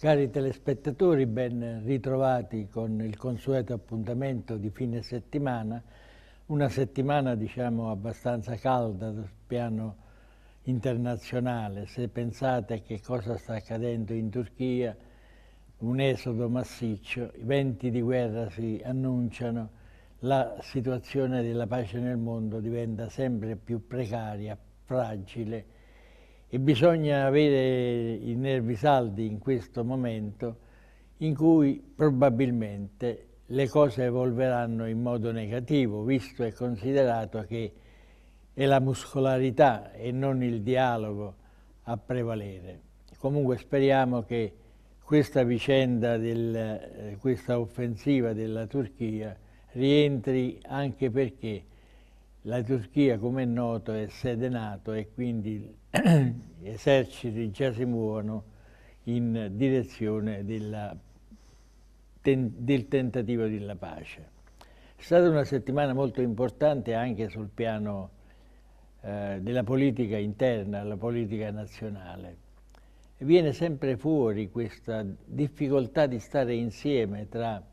Cari telespettatori, ben ritrovati con il consueto appuntamento di fine settimana, una settimana diciamo abbastanza calda sul piano internazionale. Se pensate a che cosa sta accadendo in Turchia, un esodo massiccio, i venti di guerra si annunciano, la situazione della pace nel mondo diventa sempre più precaria, fragile, e bisogna avere i nervi saldi in questo momento in cui probabilmente le cose evolveranno in modo negativo, visto e considerato che è la muscolarità e non il dialogo a prevalere. Comunque speriamo che questa vicenda, del, eh, questa offensiva della Turchia rientri anche perché la Turchia, come è noto, è sede NATO e quindi gli eh, eserciti già si muovono in direzione della, ten, del tentativo della pace. È stata una settimana molto importante anche sul piano eh, della politica interna, la politica nazionale. E viene sempre fuori questa difficoltà di stare insieme tra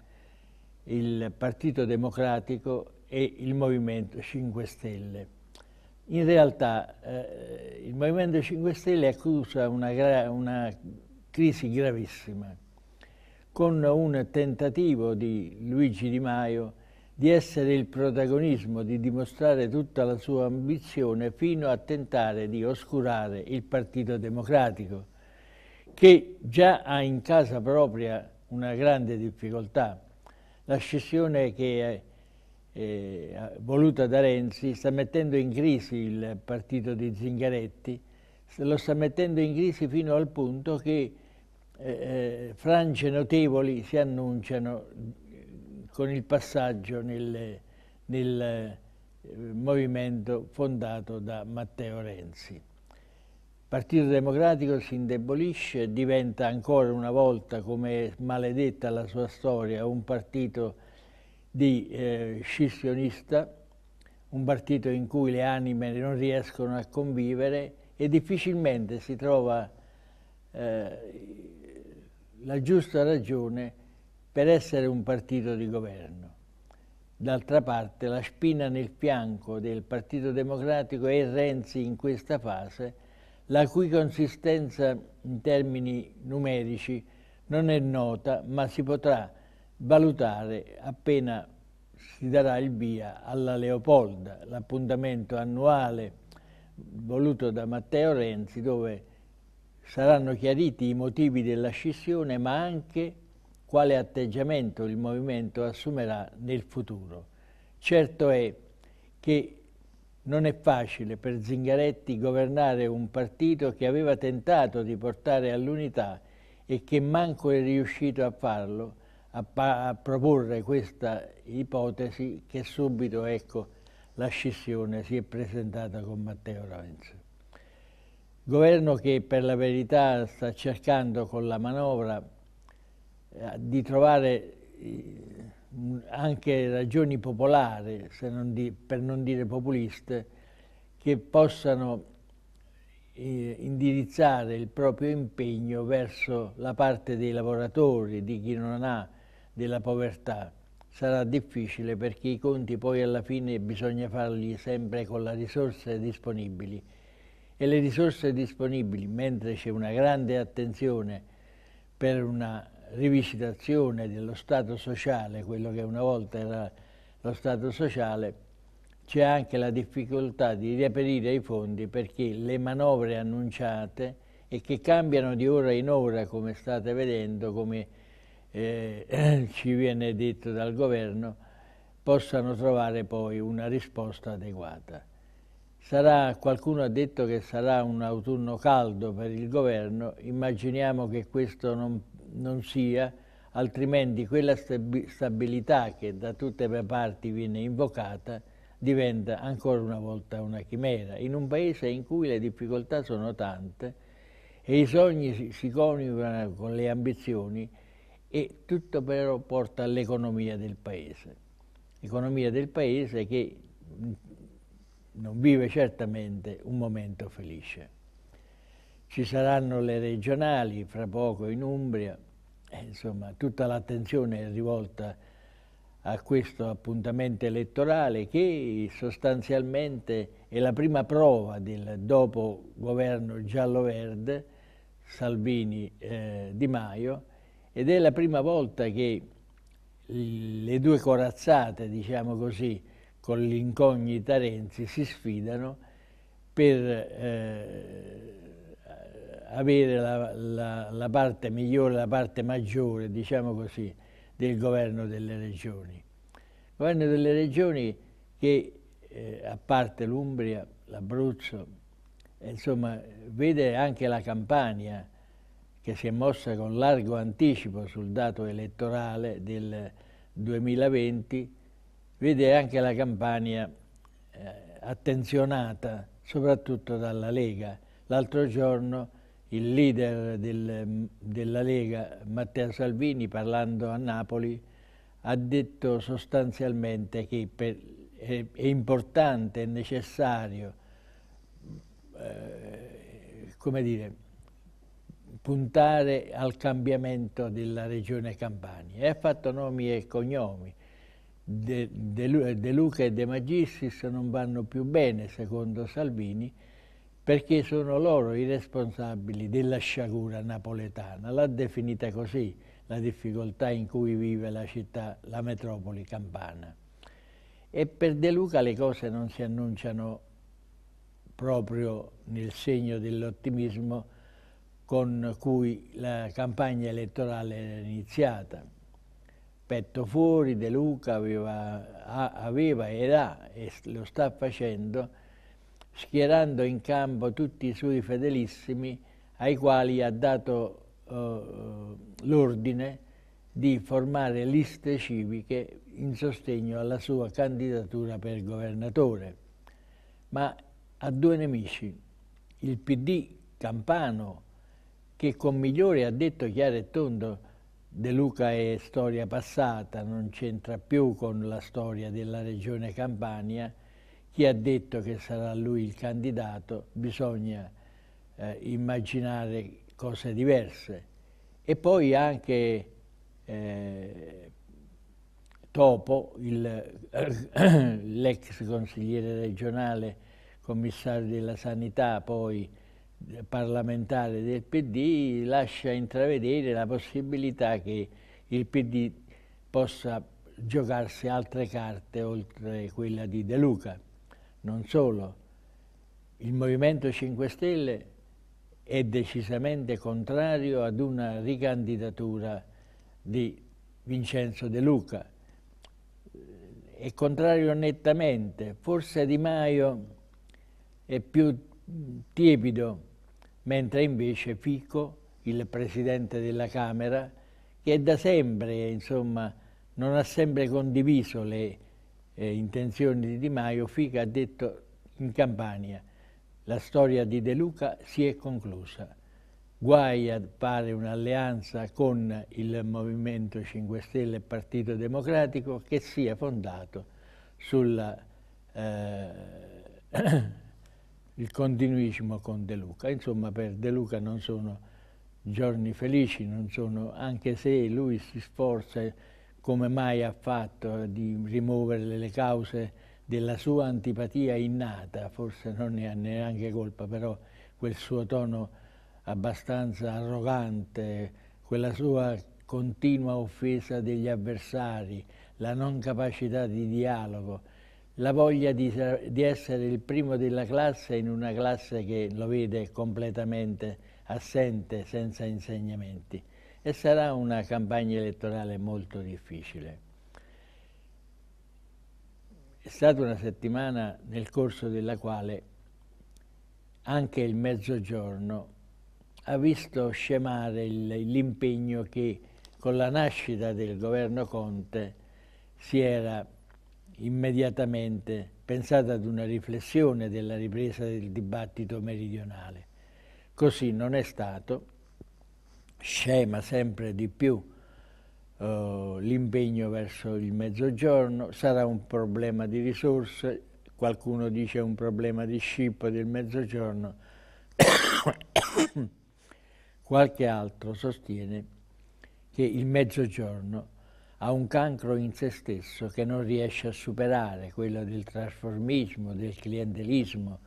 il Partito Democratico e il Movimento 5 Stelle in realtà eh, il Movimento 5 Stelle accusa una, una crisi gravissima con un tentativo di Luigi Di Maio di essere il protagonismo, di dimostrare tutta la sua ambizione fino a tentare di oscurare il Partito Democratico, che già ha in casa propria una grande difficoltà. La scissione che è, eh, voluta da Renzi sta mettendo in crisi il partito di Zingaretti, lo sta mettendo in crisi fino al punto che eh, eh frange notevoli si annunciano eh, con il passaggio nel, nel eh, movimento fondato da Matteo Renzi. Il Partito Democratico si indebolisce, diventa ancora una volta, come maledetta la sua storia, un partito di eh, scissionista, un partito in cui le anime non riescono a convivere e difficilmente si trova eh, la giusta ragione per essere un partito di governo. D'altra parte la spina nel fianco del Partito Democratico è Renzi in questa fase, la cui consistenza in termini numerici non è nota, ma si potrà valutare appena si darà il via alla Leopolda, l'appuntamento annuale voluto da Matteo Renzi dove saranno chiariti i motivi della scissione ma anche quale atteggiamento il movimento assumerà nel futuro. Certo è che non è facile per Zingaretti governare un partito che aveva tentato di portare all'unità e che manco è riuscito a farlo a, a proporre questa ipotesi che subito ecco, la scissione si è presentata con Matteo Renzi. Governo che per la verità sta cercando con la manovra eh, di trovare eh, anche ragioni popolari, non di, per non dire populiste, che possano eh, indirizzare il proprio impegno verso la parte dei lavoratori, di chi non ha della povertà. Sarà difficile perché i conti poi alla fine bisogna farli sempre con le risorse disponibili e le risorse disponibili, mentre c'è una grande attenzione per una rivisitazione dello Stato sociale, quello che una volta era lo Stato sociale, c'è anche la difficoltà di reperire i fondi perché le manovre annunciate e che cambiano di ora in ora, come state vedendo, come eh, ci viene detto dal governo, possano trovare poi una risposta adeguata. Sarà, qualcuno ha detto che sarà un autunno caldo per il governo, immaginiamo che questo non, non sia, altrimenti quella stabilità che da tutte le parti viene invocata diventa ancora una volta una chimera. In un paese in cui le difficoltà sono tante e i sogni si, si coniugano con le ambizioni, e tutto però porta all'economia del paese. Economia del paese che mm, non vive certamente un momento felice. Ci saranno le regionali, fra poco in Umbria, eh, insomma tutta l'attenzione è rivolta a questo appuntamento elettorale che sostanzialmente è la prima prova del dopo governo giallo-verde Salvini-Di eh, Maio ed è la prima volta che le due corazzate, diciamo così, con l'incognita Renzi si sfidano per eh, avere la, la, la, parte migliore, la parte maggiore, diciamo così, del governo delle regioni. Il governo delle regioni che, eh, a parte l'Umbria, l'Abruzzo, insomma, vede anche la Campania, che si è mossa con largo anticipo sul dato elettorale del 2020, vede anche la campagna eh, attenzionata soprattutto dalla Lega. L'altro giorno il leader del, della Lega, Matteo Salvini, parlando a Napoli, ha detto sostanzialmente che per, è, è, importante, è necessario, eh, come dire, puntare al cambiamento della regione Campania e ha fatto nomi e cognomi. De, de, de, Luca e De Magistris non vanno più bene, secondo Salvini, perché sono loro i responsabili della sciagura napoletana, l'ha definita così la difficoltà in cui vive la città, la metropoli campana. E per De Luca le cose non si annunciano proprio nel segno dell'ottimismo con cui la campagna elettorale era iniziata. Petto fuori, De Luca aveva, aveva ed ha, e lo sta facendo, schierando in campo tutti i suoi fedelissimi ai quali ha dato eh, l'ordine di formare liste civiche in sostegno alla sua candidatura per governatore. Ma ha due nemici, il PD campano che con Migliore ha detto chiaro e tondo De Luca è storia passata, non c'entra più con la storia della regione Campania, chi ha detto che sarà lui il candidato bisogna eh, immaginare cose diverse. E poi anche eh, Topo, l'ex consigliere regionale, commissario della sanità, poi parlamentare del PD lascia intravedere la possibilità che il PD possa giocarsi altre carte oltre quella di De Luca. Non solo, il Movimento 5 Stelle è decisamente contrario ad una ricandidatura di Vincenzo De Luca. È contrario nettamente, forse Di Maio è più tiepido mentre invece Fico, il Presidente della Camera, che da sempre insomma, non ha sempre condiviso le eh, intenzioni di Di Maio, Fico ha detto in Campania la storia di De Luca si è conclusa. Guai a fare un'alleanza con il Movimento 5 Stelle e Partito Democratico che sia fondato sulla... Eh, il continuismo con De Luca. Insomma, per De Luca non sono giorni felici, sono, anche se lui si sforza, come mai ha fatto, di rimuovere le cause della sua antipatia innata, forse non ne ha neanche colpa, però quel suo tono abbastanza arrogante, quella sua continua offesa degli avversari, la non capacità di dialogo, la voglia di, di, essere il primo della classe in una classe che lo vede completamente assente, senza insegnamenti. E sarà una campagna elettorale molto difficile. È stata una settimana nel corso della quale anche il mezzogiorno ha visto scemare l'impegno che con la nascita del governo Conte si era immediatamente pensate ad una riflessione della ripresa del dibattito meridionale. Così non è stato, scema sempre di più eh, l'impegno verso il mezzogiorno, sarà un problema di risorse, qualcuno dice un problema di ship del mezzogiorno, qualche altro sostiene che il mezzogiorno ha un cancro in se stesso che non riesce a superare, quello del trasformismo, del clientelismo,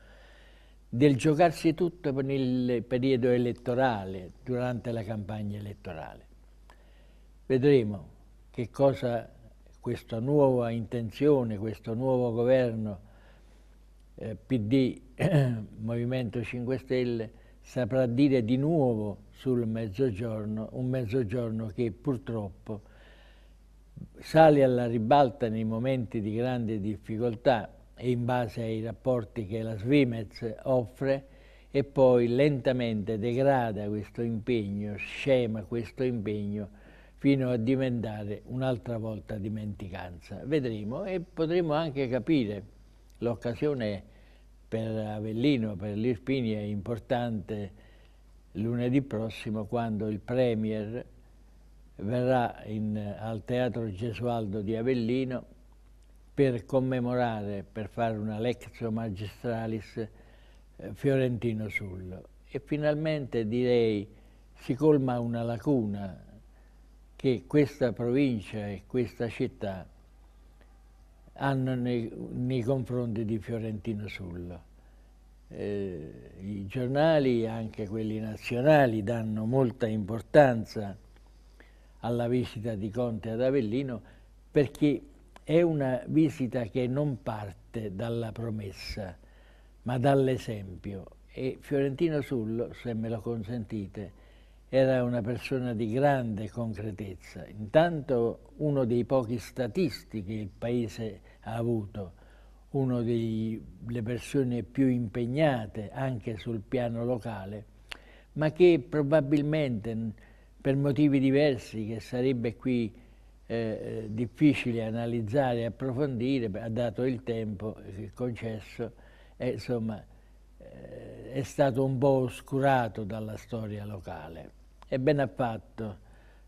del giocarsi tutto per il periodo elettorale, durante la campagna elettorale. Vedremo che cosa questa nuova intenzione, questo nuovo governo eh, PD, Movimento 5 Stelle, saprà dire di nuovo sul mezzogiorno, un mezzogiorno che purtroppo sale alla ribalta nei momenti di grande difficoltà e in base ai rapporti che la Svimez offre e poi lentamente degrada questo impegno, scema questo impegno fino a diventare un'altra volta dimenticanza. Vedremo e potremo anche capire, l'occasione per Avellino, per l'Irpini è importante lunedì prossimo quando il Premier verrà in, al Teatro Gesualdo di Avellino per commemorare, per fare una lectio magistralis eh, Fiorentino Sullo. E finalmente direi si colma una lacuna che questa provincia e questa città hanno nei, nei confronti di Fiorentino Sullo. Eh, I giornali, anche quelli nazionali, danno molta importanza alla visita di Conte ad Avellino perché è una visita che non parte dalla promessa ma dall'esempio e Fiorentino Sullo, se me lo consentite, era una persona di grande concretezza, intanto uno dei pochi statisti che il paese ha avuto, una delle persone più impegnate anche sul piano locale, ma che probabilmente per motivi diversi che sarebbe qui eh, eh difficile analizzare e approfondire, ha dato il tempo il concesso e insomma eh, è stato un po' oscurato dalla storia locale. E ben ha fatto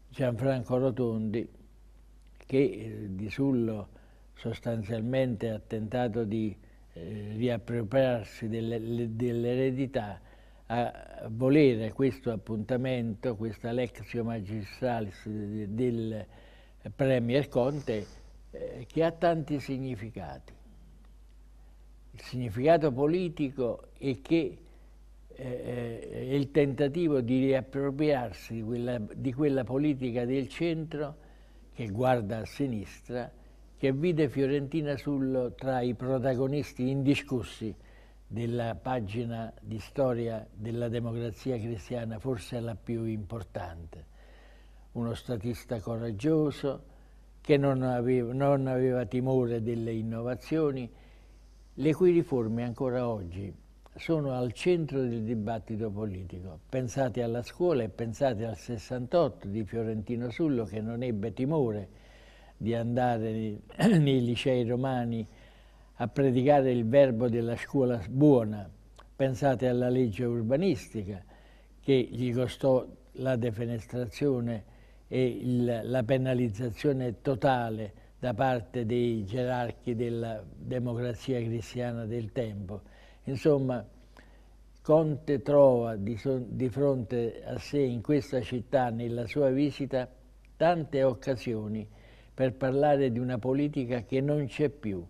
Gianfranco Rotondi che eh, di Sullo sostanzialmente ha tentato di eh, riappropriarsi dell'eredità dell a volere questo appuntamento, questa lectio magistralis del Premier Conte eh, che ha tanti significati. Il significato politico è che eh, eh, è il tentativo di riappropriarsi di quella, di quella politica del centro che guarda a sinistra, che vide Fiorentina Sullo tra i protagonisti indiscussi della pagina di storia della democrazia cristiana, forse la più importante. Uno statista coraggioso che non aveva, non aveva timore delle innovazioni, le cui riforme ancora oggi sono al centro del dibattito politico. Pensate alla scuola e pensate al 68 di Fiorentino Sullo che non ebbe timore di andare nei licei romani a predicare il verbo della scuola buona. Pensate alla legge urbanistica che gli costò la defenestrazione e il, la penalizzazione totale da parte dei gerarchi della democrazia cristiana del tempo. Insomma, Conte trova di, di fronte a sé in questa città, nella sua visita, tante occasioni per parlare di una politica che non c'è più,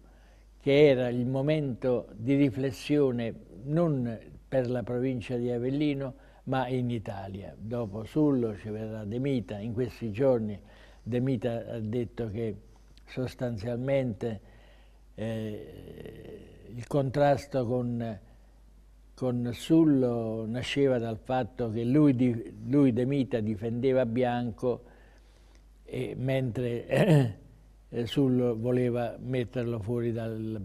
che era il momento di riflessione non per la provincia di Avellino, ma in Italia. Dopo Sullo ci verrà De Mita, in questi giorni De Mita ha detto che sostanzialmente eh, il contrasto con, con, Sullo nasceva dal fatto che lui, di, lui De Mita difendeva Bianco e mentre eh, Sul voleva metterlo fuori dal,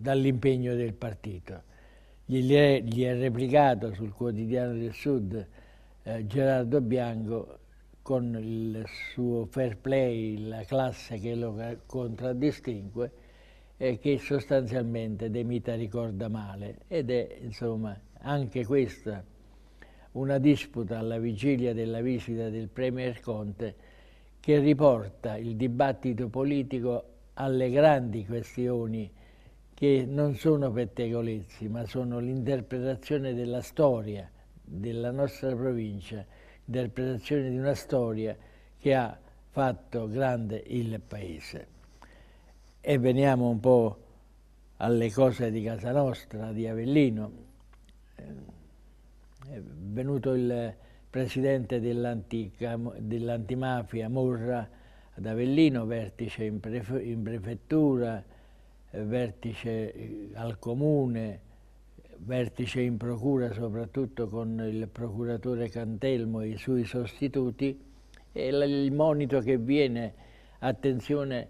dall'impegno del partito. Gli è, gli è, replicato sul quotidiano del Sud eh, Gerardo Bianco con il suo fair play, la classe che lo contraddistingue, eh, che sostanzialmente De Mita ricorda male. Ed è insomma anche questa una disputa alla vigilia della visita del Premier Conte che riporta il dibattito politico alle grandi questioni che non sono pettegolezzi, ma sono l'interpretazione della storia della nostra provincia, interpretazione di una storia che ha fatto grande il paese. E veniamo un po' alle cose di casa nostra, di Avellino. Eh, è venuto il presidente dell'antimafia dell Morra ad Avellino, vertice in, prefe in prefettura, eh, vertice eh, al comune, vertice in procura soprattutto con il procuratore Cantelmo e i suoi sostituti e il monito che viene, attenzione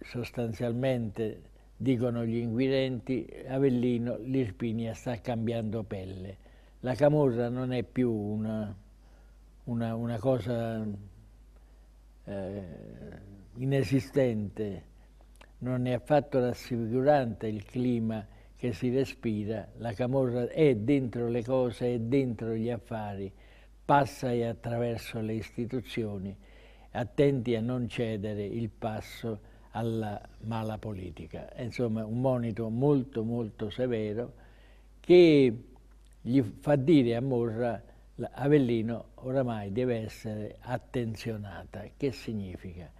sostanzialmente dicono gli inquirenti, Avellino, l'Irpinia sta cambiando pelle la camorra non è più una, una, una cosa eh, inesistente, non è affatto rassicurante il clima che si respira, la camorra è dentro le cose, è dentro gli affari, passa e attraverso le istituzioni, attenti a non cedere il passo alla mala politica. Insomma, un monito molto molto severo che gli fa dire a Morra Avellino oramai deve essere attenzionata. Che significa?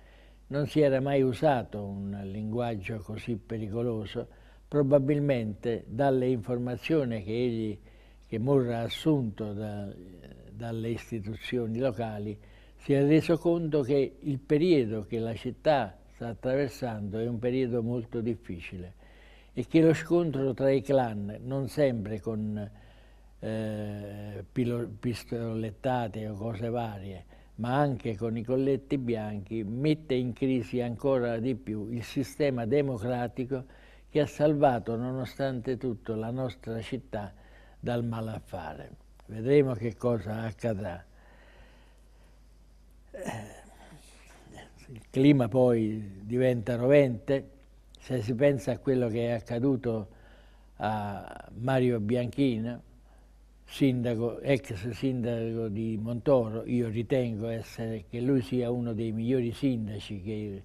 Non si era mai usato un linguaggio così pericoloso, probabilmente dalle informazioni che, egli, che Morra ha assunto da, dalle istituzioni locali, si è reso conto che il periodo che la città sta attraversando è un periodo molto difficile e che lo scontro tra i clan, non sempre con eh, pistolettate o cose varie, ma anche con i colletti bianchi, mette in crisi ancora di più il sistema democratico che ha salvato nonostante tutto la nostra città dal malaffare. Vedremo che cosa accadrà. Eh, il clima poi diventa rovente, se si pensa a quello che è accaduto a Mario Bianchino, sindaco, ex sindaco di Montoro, io ritengo essere, che lui sia uno dei migliori sindaci che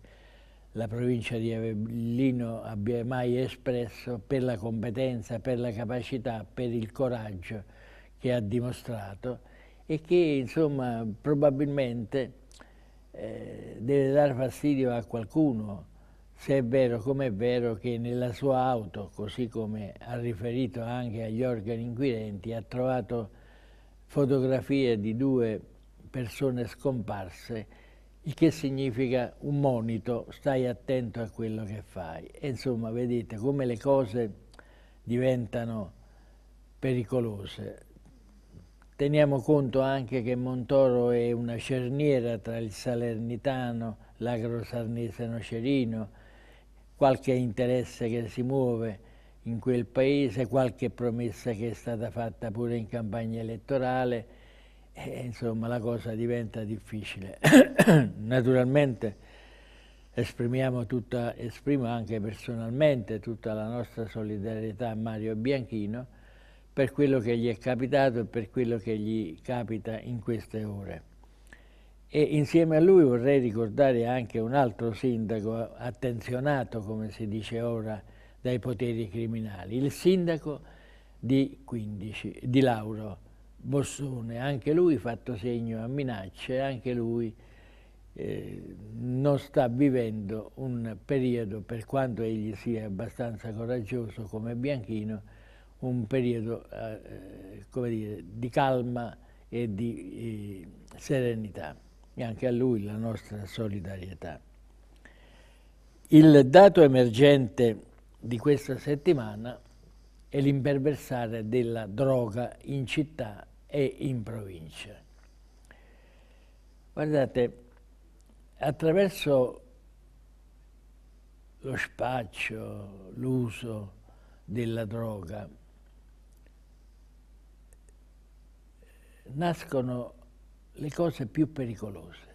la provincia di Avellino abbia mai espresso per la competenza, per la capacità, per il coraggio che ha dimostrato e che insomma probabilmente eh, deve dare fastidio a qualcuno se è vero come è vero che nella sua auto, così come ha riferito anche agli organi inquirenti, ha trovato fotografie di due persone scomparse, il che significa un monito, stai attento a quello che fai. E insomma, vedete come le cose diventano pericolose. Teniamo conto anche che Montoro è una cerniera tra il Salernitano, l'Agro sarnese nocerino, qualche interesse che si muove in quel paese, qualche promessa che è stata fatta pure in campagna elettorale, e, insomma la cosa diventa difficile. Naturalmente esprimiamo tutta, esprimo anche personalmente tutta la nostra solidarietà a Mario Bianchino per quello che gli è capitato e per quello che gli capita in queste ore. E insieme a lui vorrei ricordare anche un altro sindaco attenzionato, come si dice ora, dai poteri criminali, il sindaco di, 15, di Lauro Bossone, anche lui fatto segno a minacce, anche lui eh, non sta vivendo un periodo, per quanto egli sia abbastanza coraggioso come Bianchino, un periodo eh, dire, di calma e di eh, serenità e anche a lui la nostra solidarietà. Il dato emergente di questa settimana è l'imperversare della droga in città e in provincia. Guardate, attraverso lo spaccio, l'uso della droga, nascono le cose più pericolose,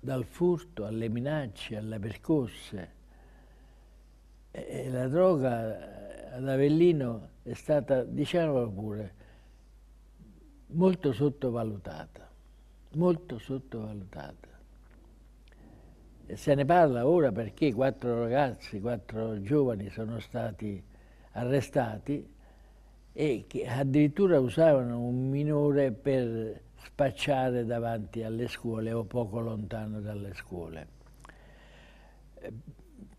dal furto alle minacce, alle percosse. E la droga eh, ad Avellino è stata, diciamolo pure, molto sottovalutata, molto sottovalutata. E se ne parla ora perché quattro ragazzi, quattro giovani sono stati arrestati e che addirittura usavano un minore per spacciare davanti alle scuole o poco lontano dalle scuole.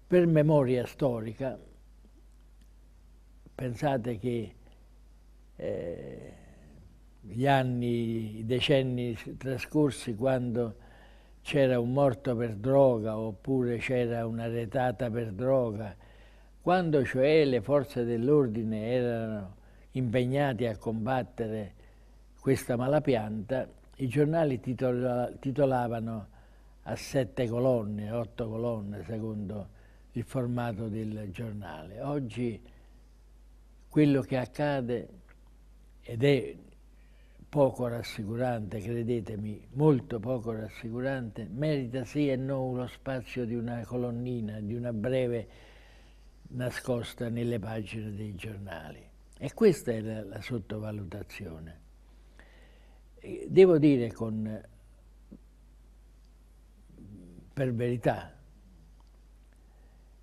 Per memoria storica, pensate che eh, gli anni, i decenni trascorsi quando c'era un morto per droga oppure c'era una retata per droga, quando cioè le forze dell'ordine erano impegnate a combattere questa malapianta, i giornali titolavano a sette colonne, otto colonne, secondo il formato del giornale. Oggi quello che accade, ed è poco rassicurante, credetemi, molto poco rassicurante, merita sì e no lo spazio di una colonnina, di una breve nascosta nelle pagine dei giornali. E questa è la, la sottovalutazione devo dire con, per verità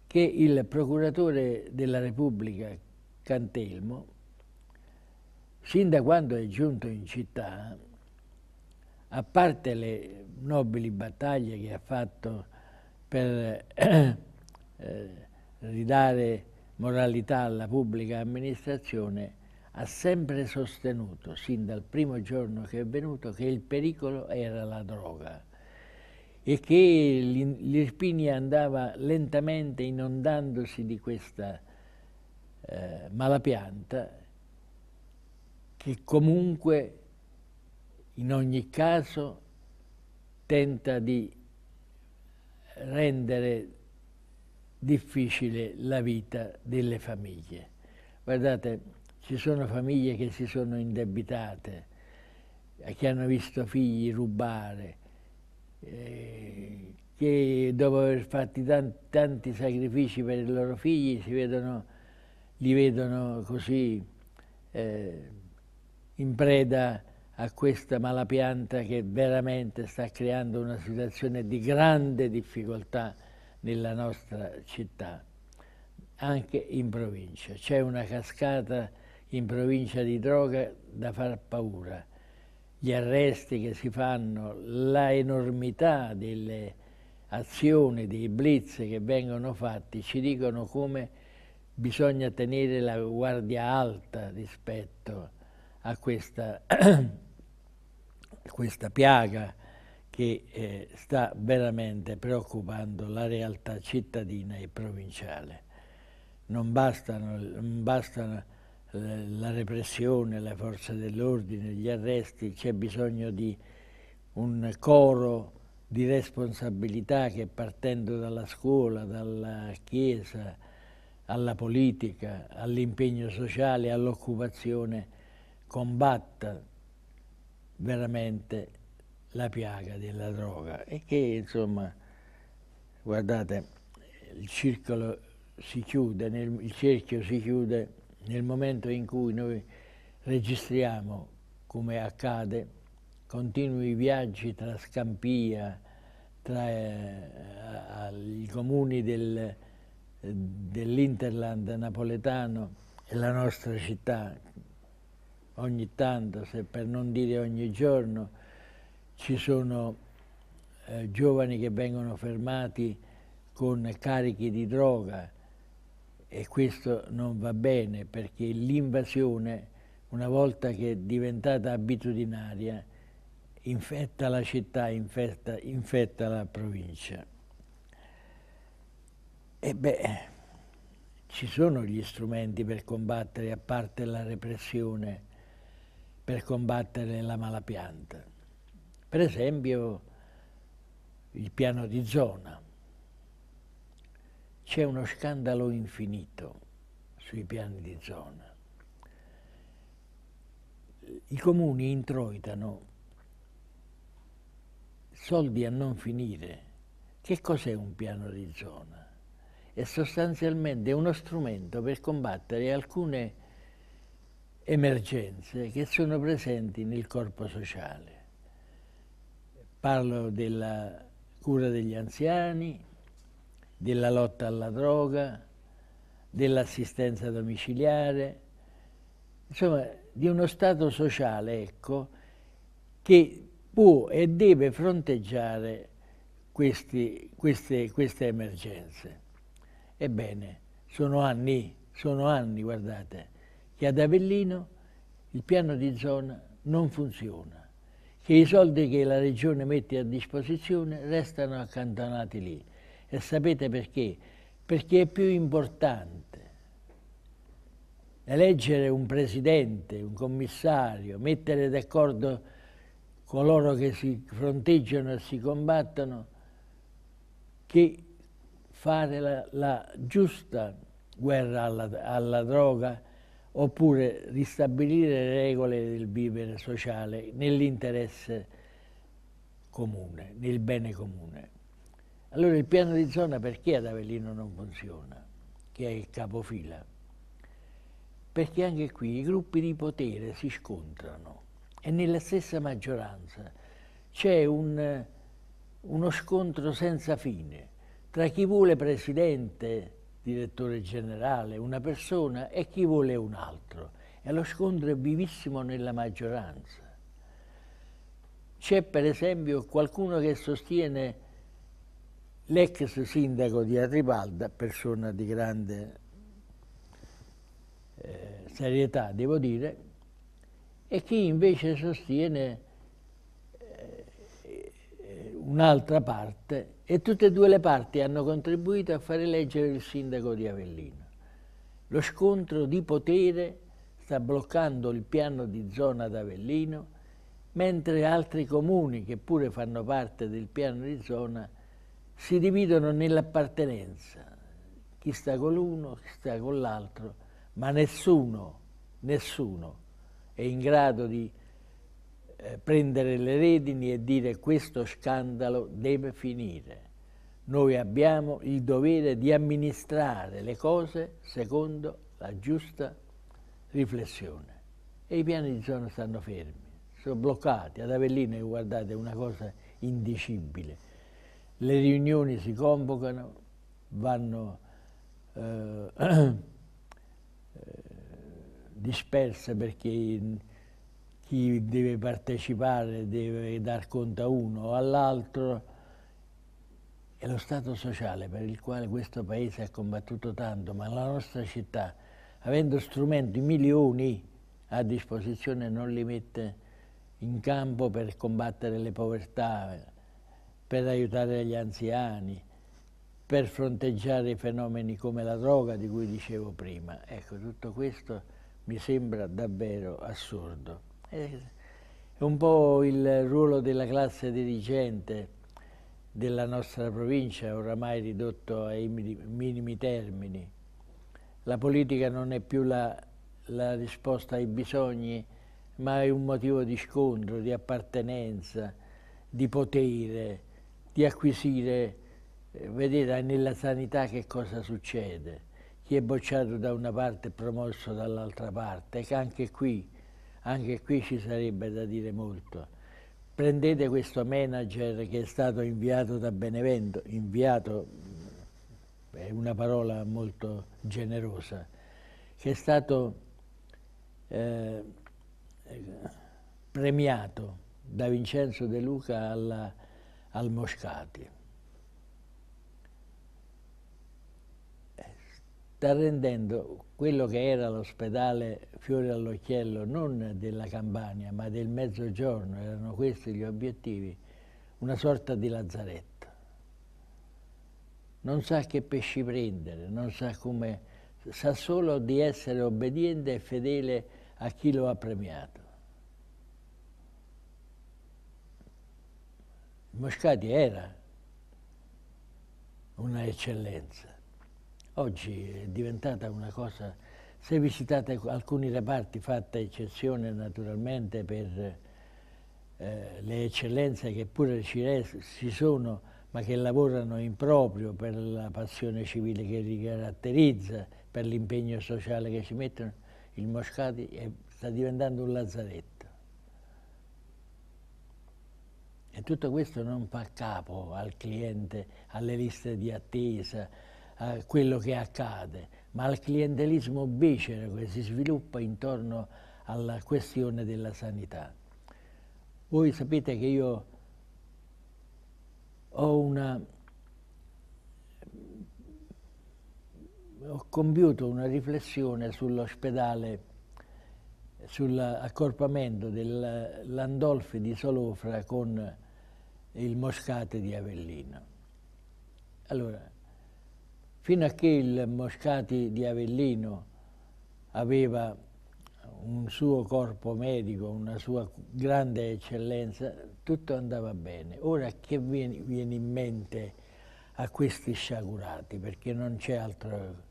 che il procuratore della Repubblica Cantelmo, sin da quando è giunto in città, a parte le nobili battaglie che ha fatto per eh, ridare moralità alla pubblica amministrazione, ha sempre sostenuto, sin dal primo giorno che è venuto, che il pericolo era la droga e che l'Irpinia andava lentamente inondandosi di questa eh, malapianta che comunque in ogni caso tenta di rendere difficile la vita delle famiglie. Guardate, ci sono famiglie che si sono indebitate, eh, che hanno visto figli rubare, eh, che dopo aver fatto tanti, tanti, sacrifici per i loro figli vedono, li vedono così eh, in preda a questa malapianta che veramente sta creando una situazione di grande difficoltà nella nostra città, anche in provincia. C'è una cascata in provincia di droga da far paura. Gli arresti che si fanno, la enormità delle azioni, dei blitz che vengono fatti, ci dicono come bisogna tenere la guardia alta rispetto a questa, questa piaga che eh, sta veramente preoccupando la realtà cittadina e provinciale. Non bastano, non bastano eh, la repressione, le forze dell'ordine, gli arresti, c'è bisogno di un coro di responsabilità che partendo dalla scuola, dalla chiesa, alla politica, all'impegno sociale, all'occupazione, combatta veramente la piaga della droga e che insomma, guardate, il circolo si chiude, nel, il cerchio si chiude nel momento in cui noi registriamo, come accade, continui viaggi tra Scampia, tra eh, i comuni del, dell'Interland napoletano e la nostra città, ogni tanto, se per non dire ogni giorno, ci sono eh, giovani che vengono fermati con carichi di droga, e questo non va bene perché l'invasione, una volta che è diventata abitudinaria, infetta la città, infetta, infetta la provincia. E beh, ci sono gli strumenti per combattere, a parte la repressione, per combattere la malapianta. Per esempio il piano di zona c'è uno scandalo infinito sui piani di zona. I comuni introitano soldi a non finire. Che cos'è un piano di zona? È sostanzialmente uno strumento per combattere alcune emergenze che sono presenti nel corpo sociale. Parlo della cura degli anziani, della lotta alla droga, dell'assistenza domiciliare, insomma di uno Stato sociale, ecco, che può e deve fronteggiare questi, queste, queste emergenze. Ebbene, sono anni, sono anni, guardate, che ad Avellino il piano di zona non funziona, che i soldi che la Regione mette a disposizione restano accantonati lì. E sapete perché? Perché è più importante eleggere un presidente, un commissario, mettere d'accordo coloro che si fronteggiano e si combattono, che fare la, la giusta guerra alla, alla droga oppure ristabilire le regole del vivere sociale nell'interesse comune, nel bene comune. Allora il piano di zona perché ad Avellino non funziona, che è il capofila? Perché anche qui i gruppi di potere si scontrano e nella stessa maggioranza c'è un, uno scontro senza fine tra chi vuole presidente, direttore generale, una persona e chi vuole un altro. E lo scontro è vivissimo nella maggioranza. C'è per esempio qualcuno che sostiene l'ex sindaco di Atribalda, persona di grande eh, serietà, devo dire, e chi invece sostiene eh, un'altra parte, e tutte e due le parti hanno contribuito a fare eleggere il sindaco di Avellino. Lo scontro di potere sta bloccando il piano di zona d'Avellino, mentre altri comuni, che pure fanno parte del piano di zona, si dividono nell'appartenenza, chi sta con l'uno, chi sta con l'altro, ma nessuno, nessuno è in grado di eh, prendere le redini e dire questo scandalo deve finire. Noi abbiamo il dovere di amministrare le cose secondo la giusta riflessione. E i piani di zona stanno fermi, sono bloccati. Ad Avellino guardate, è una cosa indicibile le riunioni si convocano, vanno eh, disperse perché chi deve partecipare deve dar conto a uno o all'altro e lo Stato sociale per il quale questo Paese ha combattuto tanto, ma la nostra città, avendo strumenti, milioni a disposizione, non li mette in campo per combattere le povertà, per aiutare gli anziani, per fronteggiare i fenomeni come la droga di cui dicevo prima. Ecco, tutto questo mi sembra davvero assurdo. È un po' il ruolo della classe dirigente della nostra provincia oramai ridotto ai minimi termini. La politica non è più la, la risposta ai bisogni, ma è un motivo di scontro, di appartenenza, di potere, di acquisire, eh, vedete nella sanità che cosa succede. Chi è bocciato da una parte e promosso dall'altra parte, anche qui, anche qui ci sarebbe da dire molto. Prendete questo manager che è stato inviato da Benevento, inviato è una parola molto generosa, che è stato eh, premiato da Vincenzo De Luca alla al Moscati. Eh, sta rendendo quello che era l'ospedale Fiore all'Occhiello, non della Campania, ma del Mezzogiorno, erano questi gli obiettivi, una sorta di lazzaretto. Non sa che pesci prendere, non sa come, sa solo di essere obbediente e fedele a chi lo ha premiato. Moscati era una eccellenza. Oggi è diventata una cosa, se visitate alcuni reparti, fatta eccezione naturalmente per eh, le eccellenze che pure ci, ci sono, ma che lavorano in proprio per la passione civile che li caratterizza, per l'impegno sociale che ci mettono, il Moscati è, sta diventando un lazzaretto. E tutto questo non fa capo al cliente, alle liste di attesa, a quello che accade, ma al clientelismo becero che si sviluppa intorno alla questione della sanità. Voi sapete che io ho una ho compiuto una riflessione sull'ospedale sull'accorpamento dell'Andolfi di Solofra con il Moscate di Avellino. Allora, fino a che il Moscati di Avellino aveva un suo corpo medico, una sua grande eccellenza, tutto andava bene. Ora che viene in mente a questi sciagurati, perché non c'è altro...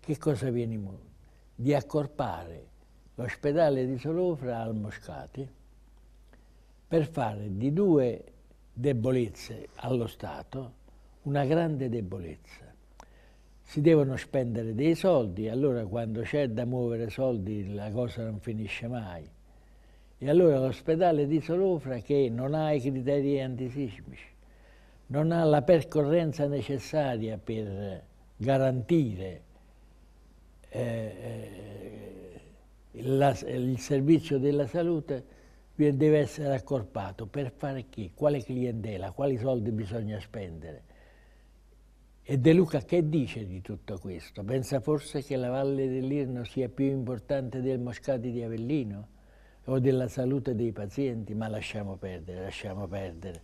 Che cosa viene in mente? Di accorpare l'ospedale di Solofra al Moscati per fare di due debolezze allo Stato una grande debolezza. Si devono spendere dei soldi, allora quando c'è da muovere soldi la cosa non finisce mai. E allora l'ospedale di Solofra che non ha i criteri antisismici, non ha la percorrenza necessaria per garantire eh, eh la, il servizio della salute deve essere accorpato per fare chi, quale clientela, quali soldi bisogna spendere. E De Luca che dice di tutto questo? Pensa forse che la Valle dell'Irno sia più importante del Moscati di Avellino o della salute dei pazienti? Ma lasciamo perdere, lasciamo perdere.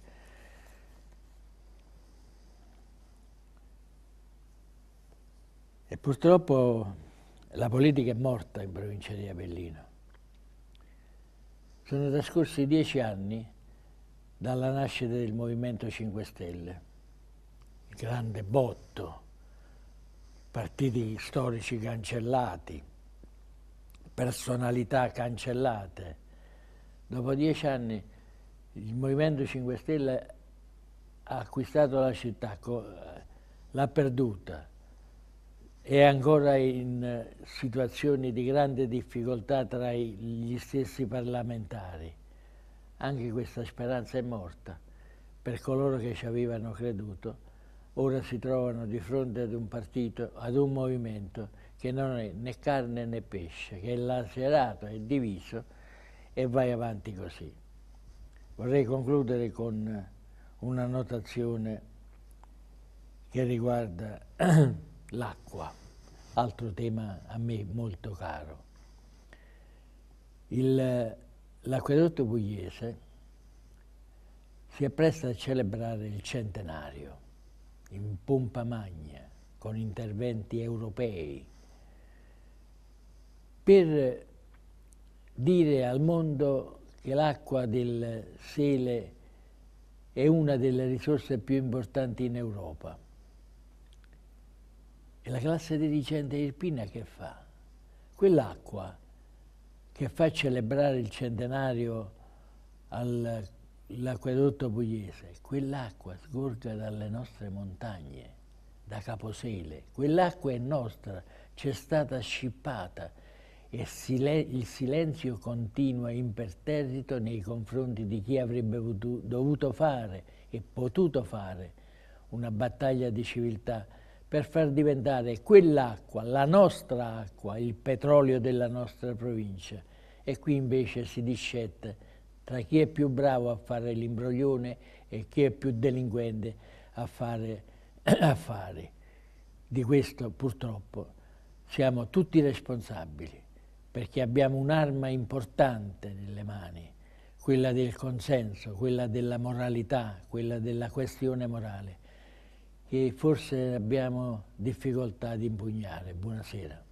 E purtroppo la politica è morta in provincia di Avellino. Sono trascorsi dieci anni dalla nascita del Movimento 5 Stelle, il grande botto, partiti storici cancellati, personalità cancellate. Dopo dieci anni il Movimento 5 Stelle ha acquistato la città, eh, l'ha perduta, è ancora in eh, situazioni di grande difficoltà tra gli stessi parlamentari. Anche questa speranza è morta. Per coloro che ci avevano creduto, ora si trovano di fronte ad un partito, ad un movimento che non è né carne né pesce, che è lacerato, è diviso e vai avanti così. Vorrei concludere con eh, una notazione che riguarda l'acqua, altro tema a me molto caro. l'acquedotto pugliese si appresta a celebrare il centenario in pompa magna, con interventi europei, per dire al mondo che l'acqua del Sele è una delle risorse più importanti in Europa e la classe dirigente irpina che fa? Quell'acqua che fa celebrare il centenario all'acquedotto pugliese, quell'acqua sgorga dalle nostre montagne, da Caposele, quell'acqua è nostra, c'è stata scippata e il silenzio continua imperterrito nei confronti di chi avrebbe dovuto fare e potuto fare una battaglia di civiltà per far diventare quell'acqua, la nostra acqua, il petrolio della nostra provincia. E qui invece si discette tra chi è più bravo a fare l'imbroglione e chi è più delinquente a fare affari. Di questo purtroppo siamo tutti responsabili, perché abbiamo un'arma importante nelle mani, quella del consenso, quella della moralità, quella della questione morale che forse abbiamo difficoltà di impugnare. Buonasera.